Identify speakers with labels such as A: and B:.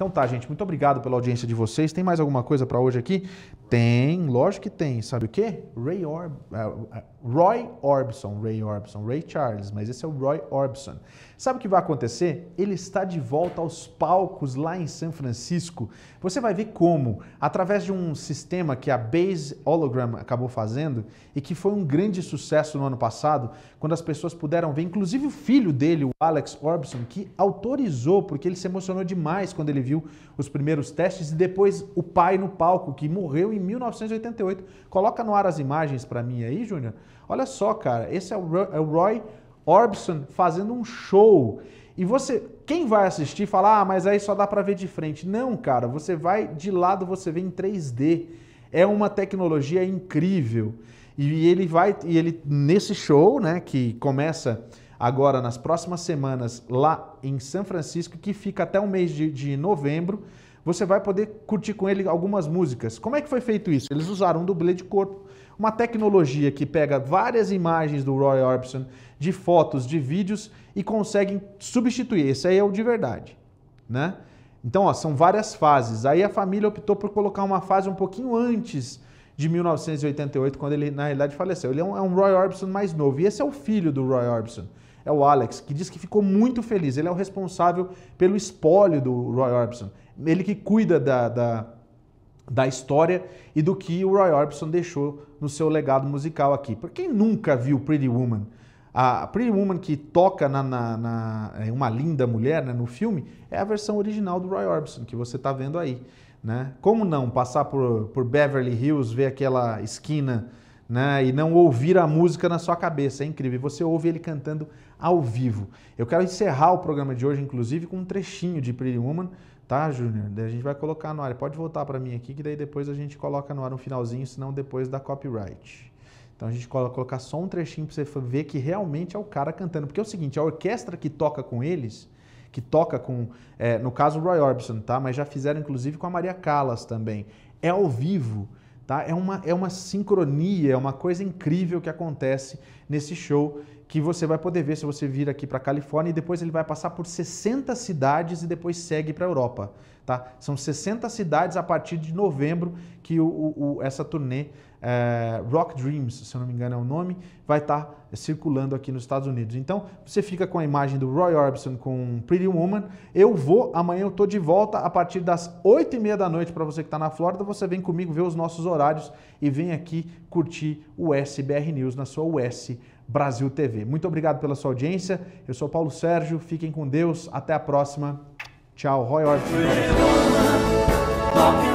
A: Então tá, gente, muito obrigado pela audiência de vocês. Tem mais alguma coisa para hoje aqui? Tem, lógico que tem. Sabe o quê? Ray Orb, uh, Roy Orbison, Ray Orbison, Ray Charles, mas esse é o Roy Orbison. Sabe o que vai acontecer? Ele está de volta aos palcos lá em São Francisco. Você vai ver como, através de um sistema que a Base Hologram acabou fazendo e que foi um grande sucesso no ano passado, quando as pessoas puderam ver, inclusive o filho dele, o Alex Orbison, que autorizou porque ele se emocionou demais quando ele viu viu os primeiros testes e depois o pai no palco, que morreu em 1988. Coloca no ar as imagens para mim aí, Júnior. Olha só, cara, esse é, é o Roy Orbison fazendo um show. E você, quem vai assistir, fala, ah, mas aí só dá para ver de frente. Não, cara, você vai de lado, você vê em 3D. É uma tecnologia incrível. E ele vai, e ele nesse show, né, que começa agora nas próximas semanas lá em São Francisco, que fica até o mês de, de novembro. Você vai poder curtir com ele algumas músicas. Como é que foi feito isso? Eles usaram um dublê de corpo, uma tecnologia que pega várias imagens do Roy Orbison, de fotos, de vídeos e conseguem substituir. Esse aí é o de verdade, né? Então, ó, são várias fases. Aí a família optou por colocar uma fase um pouquinho antes de 1988, quando ele, na realidade, faleceu. Ele é um, é um Roy Orbison mais novo. E esse é o filho do Roy Orbison é o Alex, que diz que ficou muito feliz. Ele é o responsável pelo espólio do Roy Orbison. Ele que cuida da, da, da história e do que o Roy Orbison deixou no seu legado musical aqui. Para quem nunca viu Pretty Woman, a Pretty Woman que toca na, na, na é, uma linda mulher né, no filme é a versão original do Roy Orbison que você está vendo aí, né? Como não passar por, por Beverly Hills, ver aquela esquina né? E não ouvir a música na sua cabeça. É incrível. Você ouve ele cantando ao vivo. Eu quero encerrar o programa de hoje, inclusive, com um trechinho de Pretty Woman, tá, Júnior? Daí a gente vai colocar no ar. Pode voltar para mim aqui, que daí depois a gente coloca no ar um finalzinho, senão depois dá copyright. Então a gente colocar só um trechinho para você ver que realmente é o cara cantando. Porque é o seguinte, a orquestra que toca com eles, que toca com, é, no caso, o Roy Orbison, tá? Mas já fizeram inclusive com a Maria Callas também. É ao vivo. Tá? É, uma, é uma sincronia, é uma coisa incrível que acontece nesse show que você vai poder ver se você vir aqui para a Califórnia e depois ele vai passar por 60 cidades e depois segue para a Europa. Tá? São 60 cidades a partir de novembro que o, o, o essa turnê é, Rock Dreams, se eu não me engano é o nome, vai estar tá circulando aqui nos Estados Unidos. Então você fica com a imagem do Roy Orbison com Pretty Woman. Eu vou, amanhã eu tô de volta a partir das 8 e meia da noite para você que está na Flórida. Você vem comigo ver os nossos horários e vem aqui curtir o SBR News na sua US Brasil TV. Muito obrigado pela sua audiência. Eu sou Paulo Sérgio. Fiquem com Deus. Até a próxima. Tchau. Roy Orbison.